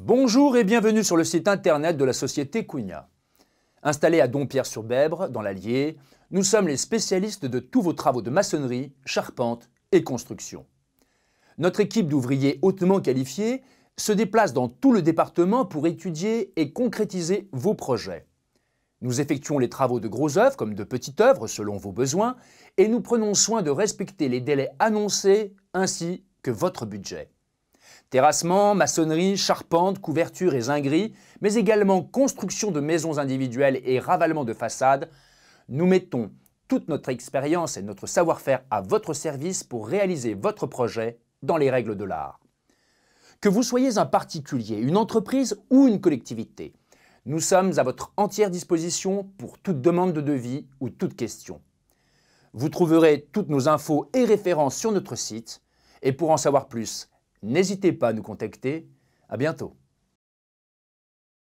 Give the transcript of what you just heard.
Bonjour et bienvenue sur le site internet de la société Cunha. Installés à Dompierre-sur-Bèbre, dans l'Allier, nous sommes les spécialistes de tous vos travaux de maçonnerie, charpente et construction. Notre équipe d'ouvriers hautement qualifiés se déplace dans tout le département pour étudier et concrétiser vos projets. Nous effectuons les travaux de grosses œuvres comme de petites œuvres selon vos besoins et nous prenons soin de respecter les délais annoncés ainsi que votre budget. Terrassement, maçonnerie, charpente, couverture et zinguerie, mais également construction de maisons individuelles et ravalement de façades, nous mettons toute notre expérience et notre savoir-faire à votre service pour réaliser votre projet dans les règles de l'art. Que vous soyez un particulier, une entreprise ou une collectivité, nous sommes à votre entière disposition pour toute demande de devis ou toute question. Vous trouverez toutes nos infos et références sur notre site. Et pour en savoir plus, N'hésitez pas à nous contacter. À bientôt.